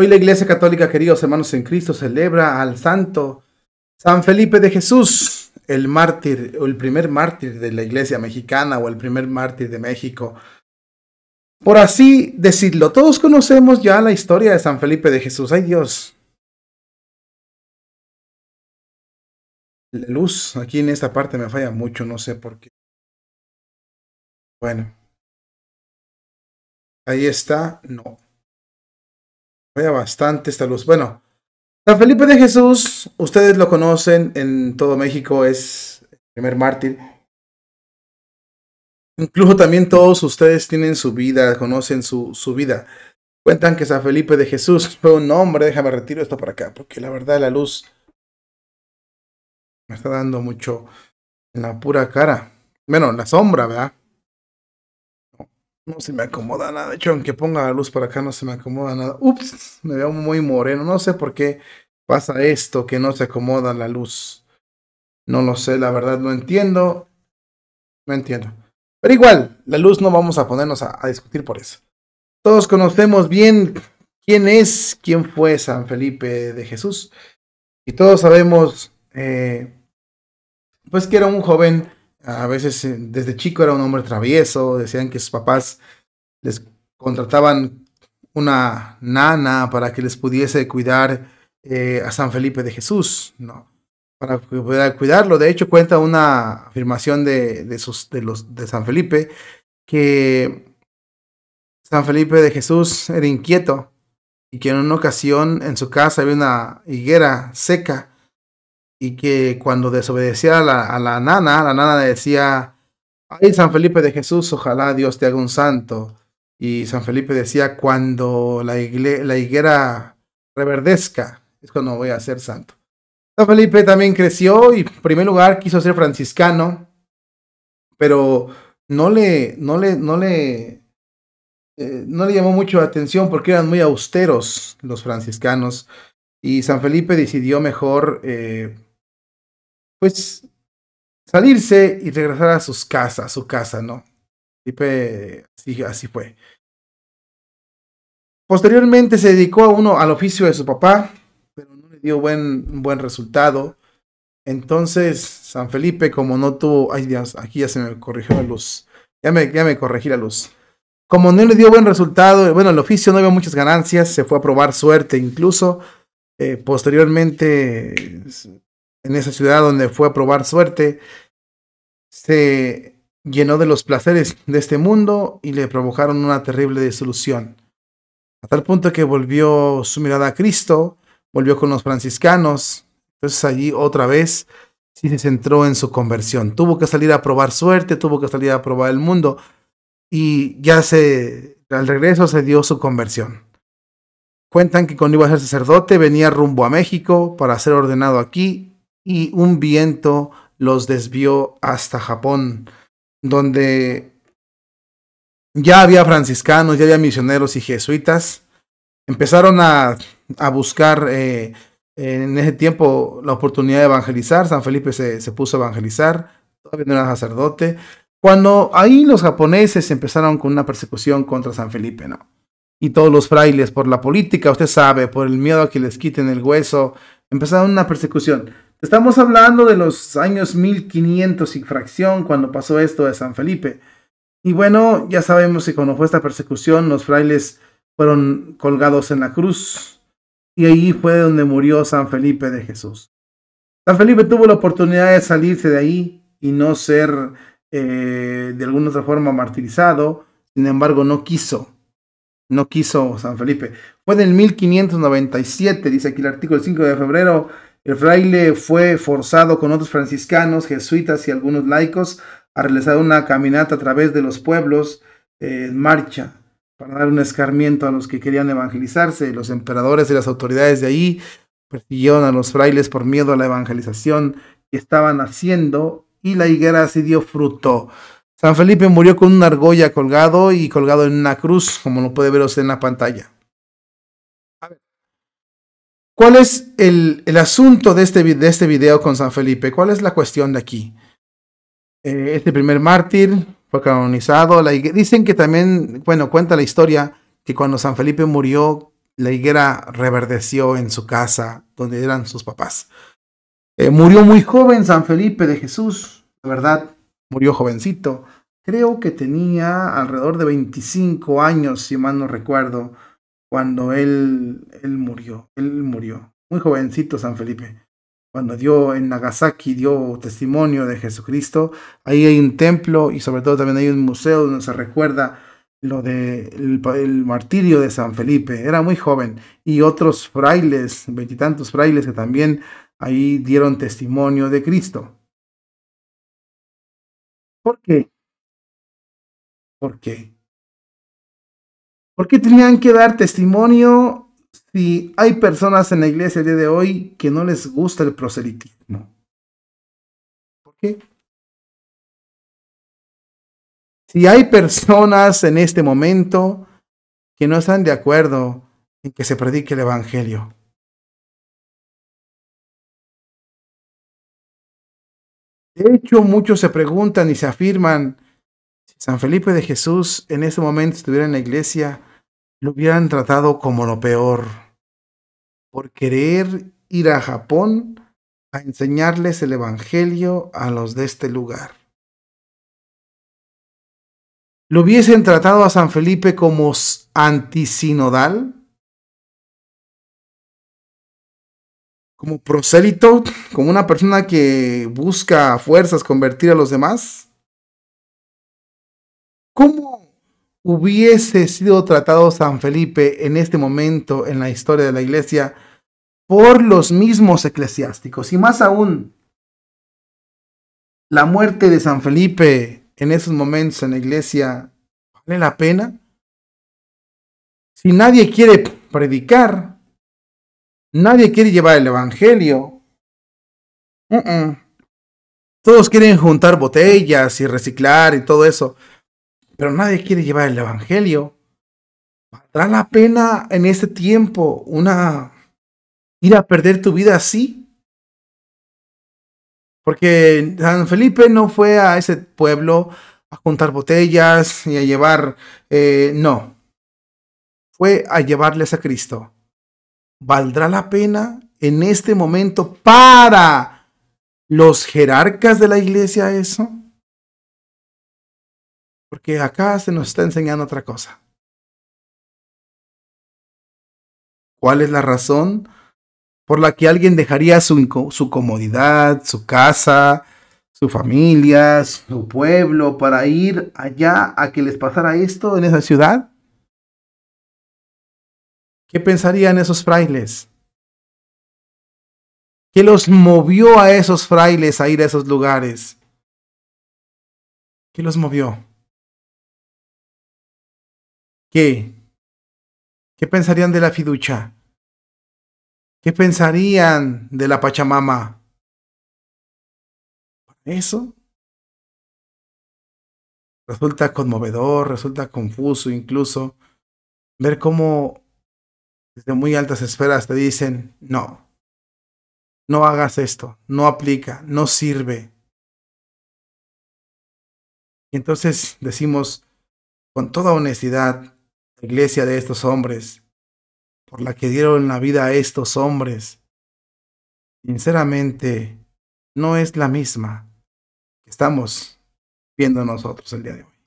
Hoy la Iglesia Católica, queridos hermanos en Cristo, celebra al santo San Felipe de Jesús, el mártir, o el primer mártir de la Iglesia mexicana o el primer mártir de México. Por así decirlo, todos conocemos ya la historia de San Felipe de Jesús. Ay Dios. La luz aquí en esta parte me falla mucho, no sé por qué. Bueno. Ahí está, no vea bastante esta luz. Bueno, San Felipe de Jesús, ustedes lo conocen en todo México, es el primer mártir. Incluso también todos ustedes tienen su vida, conocen su, vida. Cuentan que San Felipe de Jesús fue un hombre, déjame retiro esto para acá, porque la verdad la luz me está dando mucho en la pura cara. Bueno, la sombra, ¿verdad? No se me acomoda nada. De hecho, aunque ponga la luz para acá, no se me acomoda nada. Ups, me veo muy moreno. No sé por qué pasa esto, que no se acomoda la luz. No lo sé, la verdad, no entiendo. No entiendo. Pero igual, la luz no vamos a ponernos a, discutir por eso. Todos conocemos bien quién es, quién fue San Felipe de Jesús. Y todos sabemos, eh, pues que era un joven a veces eh, desde chico era un hombre travieso, decían que sus papás les contrataban una nana para que les pudiese cuidar eh, a San Felipe de Jesús, ¿no? Para pudiera cuidarlo. De hecho, cuenta una afirmación de, de, sus, de, los, de San Felipe que San Felipe de Jesús era inquieto y que en una ocasión en su casa había una higuera seca y que cuando desobedecía a la, a la nana, la nana decía, ay San Felipe de Jesús, ojalá Dios te haga un santo. Y San Felipe decía, cuando la, higuera reverdezca, es cuando voy a ser santo. San Felipe también creció y en primer lugar quiso ser franciscano, pero no le, no le, no le, eh, no le llamó mucho la atención porque eran muy austeros los franciscanos. Y San Felipe decidió mejor eh, pues salirse y regresar a sus casas, a su casa, ¿no? así, así fue. Posteriormente se dedicó a uno al oficio de su papá, pero no le dio buen, buen resultado. Entonces, San Felipe, como no tuvo. Ay, Dios, aquí ya se me corrigió la luz. Ya me, ya corregí la luz. Como no le dio buen resultado, bueno, el oficio no había muchas ganancias, se fue a probar suerte incluso. Eh, posteriormente en esa ciudad donde fue a probar suerte, se llenó de los placeres de este mundo y le provocaron una terrible desilusión. A tal punto que volvió su mirada a Cristo, volvió con los franciscanos, entonces allí otra vez sí se centró en su conversión. Tuvo que salir a probar suerte, tuvo que salir a probar el mundo y ya se, al regreso se dio su conversión. Cuentan que cuando iba a ser sacerdote venía rumbo a México para ser ordenado aquí y un viento los desvió hasta Japón, donde ya había franciscanos, ya había misioneros y jesuitas. Empezaron a, a buscar eh, en ese tiempo la oportunidad de evangelizar. San Felipe se, se puso a evangelizar, todavía no era sacerdote. Cuando ahí los japoneses empezaron con una persecución contra San Felipe, ¿no? Y todos los frailes, por la política, usted sabe, por el miedo a que les quiten el hueso, empezaron una persecución. Estamos hablando de los años 1500 y fracción cuando pasó esto de San Felipe. Y bueno, ya sabemos que cuando fue esta persecución los frailes fueron colgados en la cruz y ahí fue donde murió San Felipe de Jesús. San Felipe tuvo la oportunidad de salirse de ahí y no ser eh, de alguna otra forma martirizado, sin embargo no quiso, no quiso San Felipe. Fue en el 1597, dice aquí el artículo 5 de febrero, el fraile fue forzado con otros franciscanos, jesuitas y algunos laicos a realizar una caminata a través de los pueblos en marcha para dar un escarmiento a los que querían evangelizarse. Los emperadores y las autoridades de ahí persiguieron a los frailes por miedo a la evangelización que estaban haciendo y la higuera así dio fruto. San Felipe murió con una argolla colgado y colgado en una cruz, como lo puede veros en la pantalla. ¿Cuál es el, el asunto de este, de este, video con San Felipe? ¿Cuál es la cuestión de aquí? Eh, este primer mártir fue canonizado. dicen que también, bueno, cuenta la historia que cuando San Felipe murió, la higuera reverdeció en su casa, donde eran sus papás. Eh, murió muy joven San Felipe de Jesús, la verdad, murió jovencito. Creo que tenía alrededor de 25 años, si mal no recuerdo cuando él, él murió, él murió, muy jovencito San Felipe. Cuando dio en Nagasaki, dio testimonio de Jesucristo, ahí hay un templo y sobre todo también hay un museo donde se recuerda lo del martirio de San Felipe. Era muy joven y otros frailes, veintitantos frailes que también ahí dieron testimonio de Cristo. ¿Por qué? ¿Por qué? ¿Por qué tenían que dar testimonio si hay personas en la iglesia el día de hoy que no les gusta el proselitismo? ¿Por qué? Si hay personas en este momento que no están de acuerdo en que se predique el Evangelio, De hecho, muchos se preguntan y se afirman si San Felipe de Jesús en ese momento estuviera en la iglesia, lo hubieran tratado como lo peor. Por querer ir a Japón a enseñarles el Evangelio a los de este lugar. Lo hubiesen tratado a San Felipe como antisinodal, como prosélito, como una persona que busca fuerzas convertir a los demás. ¿Cómo hubiese sido tratado San Felipe en este momento en la historia de la iglesia por los mismos eclesiásticos. Y más aún, la muerte de San Felipe en esos momentos en la iglesia, ¿vale la pena? Si nadie quiere predicar, nadie quiere llevar el Evangelio, uh-uh. todos quieren juntar botellas y reciclar y todo eso pero nadie quiere llevar el Evangelio. ¿Valdrá la pena en este tiempo una ir a perder tu vida así? Porque San Felipe no fue a ese pueblo a juntar botellas y a llevar, eh, no, fue a llevarles a Cristo. ¿Valdrá la pena en este momento para los jerarcas de la iglesia eso? porque acá se nos está enseñando otra cosa. ¿Cuál es la razón por la que alguien dejaría su, su comodidad, su casa, su familia, su pueblo, para ir allá a que les pasara esto en esa ciudad? ¿Qué pensarían esos frailes? ¿Qué los movió a esos frailes a ir a esos lugares? ¿Qué los movió? ¿Qué? ¿Qué pensarían de la fiducha? ¿Qué pensarían de la Pachamama? Eso resulta conmovedor, resulta confuso incluso ver cómo desde muy altas esferas te dicen, no, no hagas esto, no aplica, no sirve. Y entonces decimos con toda honestidad, la iglesia de estos hombres, por la que dieron la vida a estos hombres, sinceramente no es la misma que estamos viendo nosotros el día de hoy.